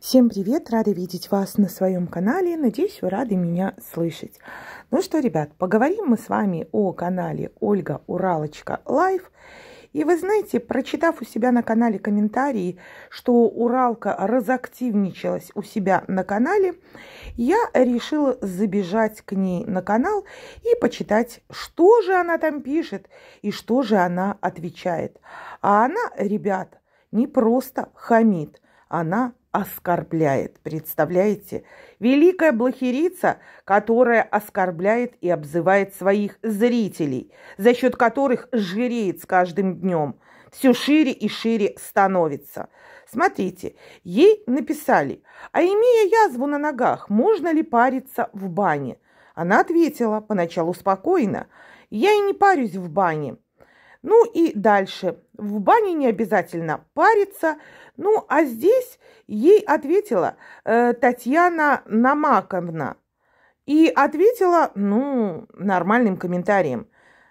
Всем привет! Рада видеть вас на своем канале. Надеюсь, вы рады меня слышать. Ну что, ребят, поговорим мы с вами о канале Ольга Уралочка Лайв. И вы знаете, прочитав у себя на канале комментарии, что Уралка разактивничалась у себя на канале, я решила забежать к ней на канал и почитать, что же она там пишет и что же она отвечает. А она, ребят, не просто хамит, она оскорбляет. Представляете? Великая блохерица, которая оскорбляет и обзывает своих зрителей, за счет которых жиреет с каждым днем. Все шире и шире становится. Смотрите, ей написали, а имея язву на ногах, можно ли париться в бане? Она ответила поначалу спокойно, я и не парюсь в бане. Ну и дальше. В бане не обязательно париться. Ну а здесь ей ответила э, Татьяна Намаковна. И ответила, ну, нормальным комментарием.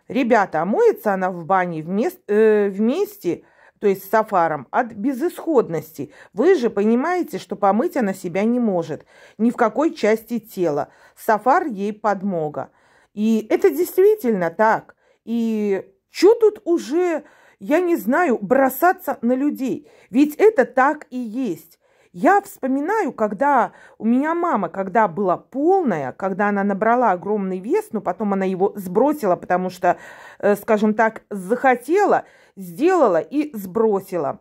Ребята, а моется она в бане вместе, э, вместе то есть с Сафаром, от безысходности. Вы же понимаете, что помыть она себя не может, ни в какой части тела. Сафар ей подмога. И это действительно так. И что тут уже, я не знаю, бросаться на людей? Ведь это так и есть. Я вспоминаю, когда у меня мама, когда была полная, когда она набрала огромный вес, но потом она его сбросила, потому что, э, скажем так, захотела, сделала и сбросила.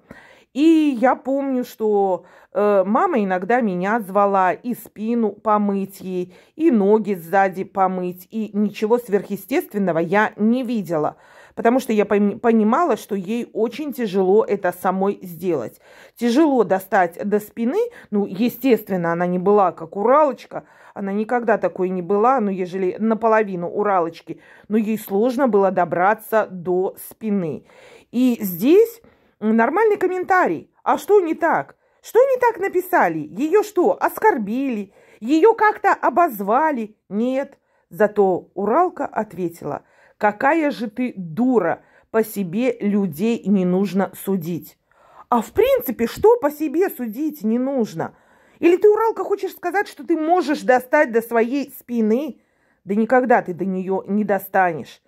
И я помню, что э, мама иногда меня звала и спину помыть ей, и ноги сзади помыть, и ничего сверхъестественного я не видела потому что я понимала, что ей очень тяжело это самой сделать. Тяжело достать до спины, ну, естественно, она не была как Уралочка, она никогда такой не была, ну, ежели наполовину Уралочки, но ей сложно было добраться до спины. И здесь нормальный комментарий, а что не так? Что не так написали? Ее что, оскорбили? Ее как-то обозвали? Нет. Зато Уралка ответила – Какая же ты дура! По себе людей не нужно судить. А в принципе, что по себе судить не нужно? Или ты, Уралка, хочешь сказать, что ты можешь достать до своей спины? Да никогда ты до нее не достанешь.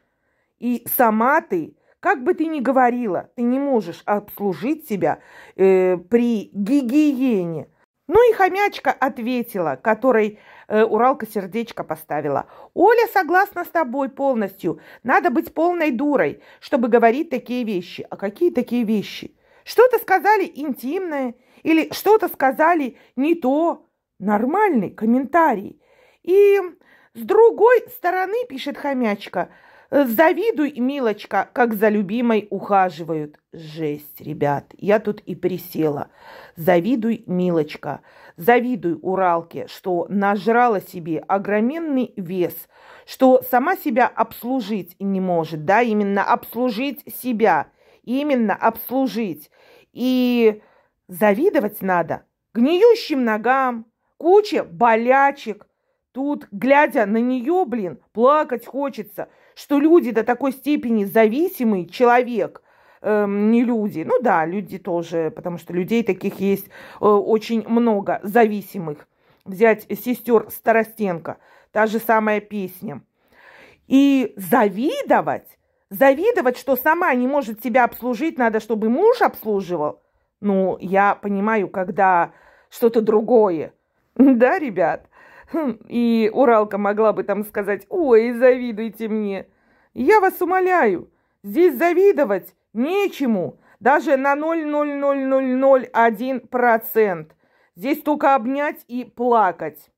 И сама ты, как бы ты ни говорила, ты не можешь обслужить себя э, при гигиене. Ну и хомячка ответила, который Э, Уралка сердечко поставила. Оля согласна с тобой полностью. Надо быть полной дурой, чтобы говорить такие вещи. А какие такие вещи? Что-то сказали интимное или что-то сказали не то. Нормальный комментарий. И с другой стороны, пишет хомячка, Завидуй, милочка, как за любимой ухаживают. Жесть, ребят, я тут и присела. Завидуй, милочка, завидуй Уралке, что нажрала себе огроменный вес, что сама себя обслужить не может, да, именно обслужить себя, именно обслужить. И завидовать надо гниющим ногам, куче болячек. Тут, глядя на нее, блин, плакать хочется – что люди до такой степени зависимый человек, эм, не люди, ну да, люди тоже, потому что людей таких есть э, очень много зависимых. Взять сестер Старостенко, та же самая песня. И завидовать, завидовать, что сама не может себя обслужить, надо, чтобы муж обслуживал. Ну, я понимаю, когда что-то другое. Да, ребят? Хм, и Уралка могла бы там сказать «Ой, завидуйте мне!» Я вас умоляю, здесь завидовать нечему, даже на 0,00001%. Здесь только обнять и плакать.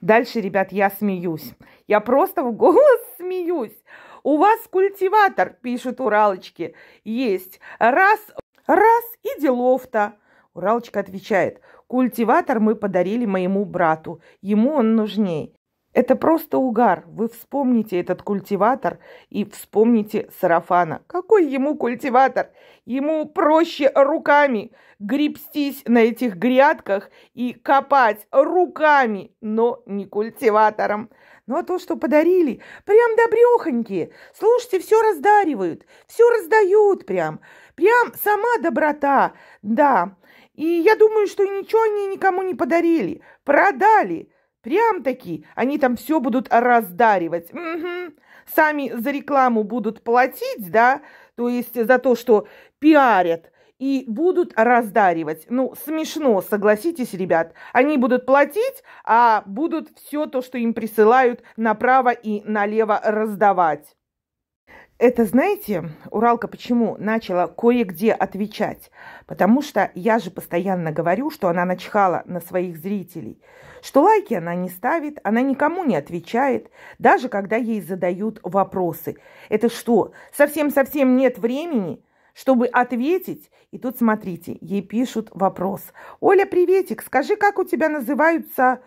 Дальше, ребят, я смеюсь. Я просто в голос смеюсь. У вас культиватор, пишут Уралочки, есть. Раз, раз и делов-то. Уралочка отвечает, культиватор мы подарили моему брату, ему он нужней. Это просто угар. Вы вспомните этот культиватор и вспомните сарафана. Какой ему культиватор? Ему проще руками гребстись на этих грядках и копать руками, но не культиватором. Ну а то, что подарили, прям добрехонькие. Слушайте, все раздаривают, все раздают прям. Прям сама доброта, да. И я думаю, что ничего они никому не подарили. Продали. Прям таки. Они там все будут раздаривать. Угу. Сами за рекламу будут платить, да? То есть за то, что пиарят. И будут раздаривать. Ну, смешно, согласитесь, ребят. Они будут платить, а будут все то, что им присылают, направо и налево раздавать это, знаете, Уралка почему начала кое-где отвечать? Потому что я же постоянно говорю, что она начхала на своих зрителей, что лайки она не ставит, она никому не отвечает, даже когда ей задают вопросы. Это что, совсем-совсем нет времени? чтобы ответить. И тут, смотрите, ей пишут вопрос. «Оля, приветик, скажи, как у тебя называются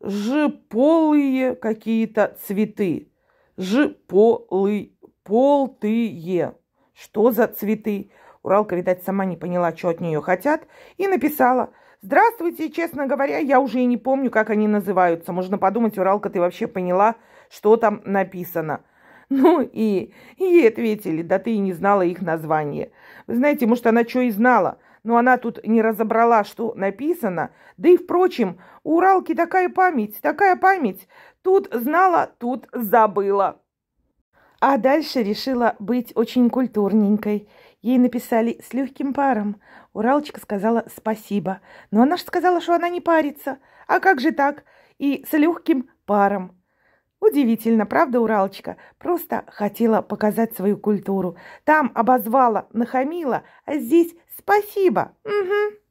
жполые какие-то цветы?» жполые Полтые. Что за цветы? Уралка, видать, сама не поняла, что от нее хотят, и написала. Здравствуйте, честно говоря, я уже и не помню, как они называются. Можно подумать, Уралка, ты вообще поняла, что там написано. Ну и ей ответили, да ты и не знала их название. Вы знаете, может, она что и знала, но она тут не разобрала, что написано. Да и, впрочем, у Уралки такая память, такая память. Тут знала, тут забыла. А дальше решила быть очень культурненькой. Ей написали с легким паром. Уралочка сказала спасибо. Но она же сказала, что она не парится. А как же так? И с легким паром. Удивительно, правда, Уралочка? Просто хотела показать свою культуру. Там обозвала, нахамила, а здесь спасибо. Угу.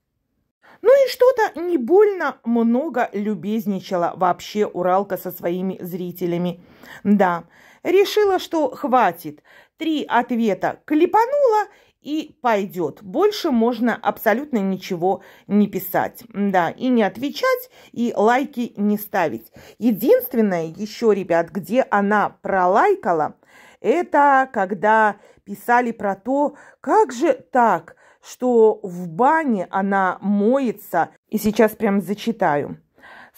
Ну и что-то не больно много любезничала вообще Уралка со своими зрителями. Да, решила, что хватит. Три ответа клепанула и пойдет. Больше можно абсолютно ничего не писать, да, и не отвечать, и лайки не ставить. Единственное еще, ребят, где она пролайкала, это когда писали про то, как же так – что в бане она моется. И сейчас прям зачитаю.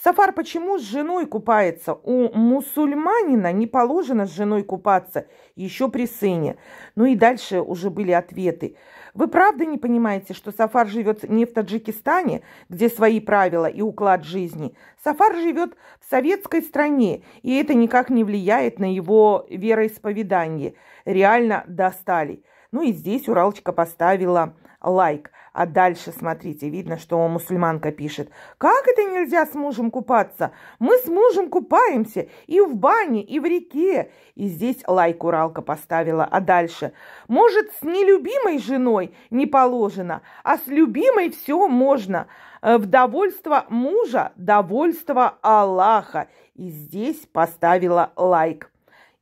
Сафар почему с женой купается? У мусульманина не положено с женой купаться еще при сыне. Ну и дальше уже были ответы. Вы правда не понимаете, что Сафар живет не в Таджикистане, где свои правила и уклад жизни? Сафар живет в советской стране, и это никак не влияет на его вероисповедание. Реально достали. Ну и здесь Уралочка поставила лайк. А дальше, смотрите, видно, что мусульманка пишет. Как это нельзя с мужем купаться? Мы с мужем купаемся и в бане, и в реке. И здесь лайк Уралка поставила. А дальше. Может, с нелюбимой женой не положено, а с любимой все можно. Э, в довольство мужа, довольство Аллаха. И здесь поставила лайк.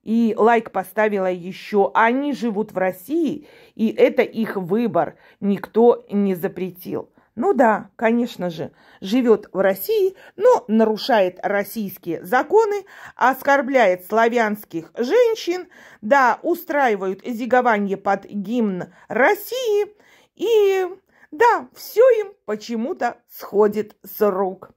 И лайк поставила еще. Они живут в России, и это их выбор. Никто не запретил. Ну да, конечно же, живет в России, но нарушает российские законы, оскорбляет славянских женщин, да, устраивают зигование под гимн России, и да, все им почему-то сходит с рук.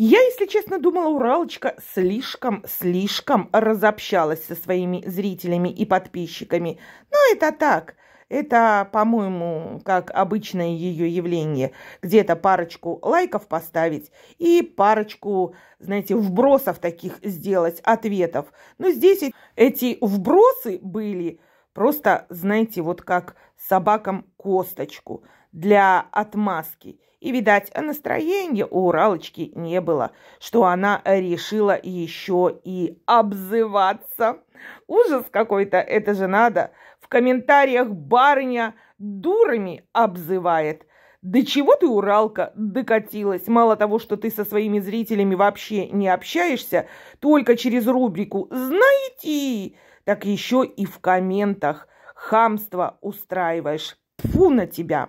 Я, если честно, думала, Уралочка слишком-слишком разобщалась со своими зрителями и подписчиками. Но это так. Это, по-моему, как обычное ее явление. Где-то парочку лайков поставить и парочку, знаете, вбросов таких сделать, ответов. Но здесь эти вбросы были просто, знаете, вот как собакам косточку для отмазки. И, видать, настроения у Уралочки не было, что она решила еще и обзываться. Ужас какой-то, это же надо. В комментариях барыня дурами обзывает. Да чего ты, Уралка, докатилась? Мало того, что ты со своими зрителями вообще не общаешься, только через рубрику «Знаете!» так еще и в комментах хамство устраиваешь. Фу на тебя!